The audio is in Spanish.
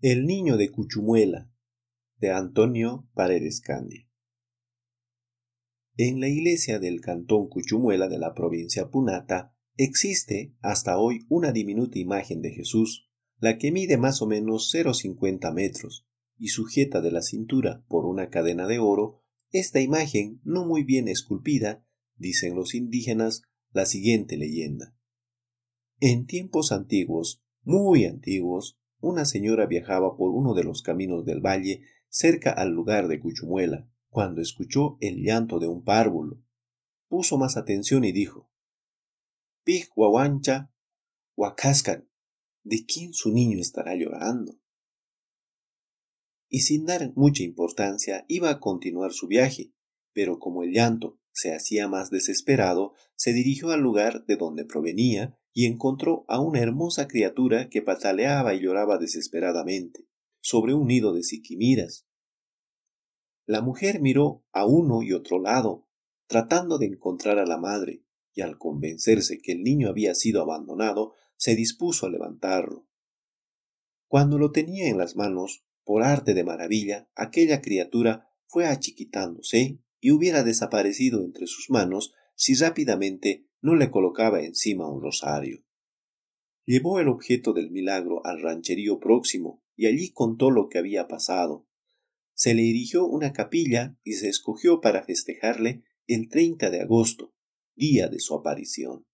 El niño de Cuchumuela de Antonio Paredes En la iglesia del cantón Cuchumuela de la provincia Punata existe hasta hoy una diminuta imagen de Jesús, la que mide más o menos 0,50 metros y sujeta de la cintura por una cadena de oro, esta imagen, no muy bien esculpida, dicen los indígenas, la siguiente leyenda. En tiempos antiguos, muy antiguos, una señora viajaba por uno de los caminos del valle cerca al lugar de Cuchumuela, cuando escuchó el llanto de un párvulo. Puso más atención y dijo, Pig, guaguancha, ¿de quién su niño estará llorando? Y sin dar mucha importancia iba a continuar su viaje, pero como el llanto se hacía más desesperado, se dirigió al lugar de donde provenía y encontró a una hermosa criatura que pataleaba y lloraba desesperadamente sobre un nido de siquimiras. La mujer miró a uno y otro lado, tratando de encontrar a la madre, y al convencerse que el niño había sido abandonado, se dispuso a levantarlo. Cuando lo tenía en las manos, por arte de maravilla, aquella criatura fue achiquitándose y hubiera desaparecido entre sus manos si rápidamente no le colocaba encima un rosario. Llevó el objeto del milagro al rancherío próximo y allí contó lo que había pasado. Se le erigió una capilla y se escogió para festejarle el 30 de agosto, día de su aparición.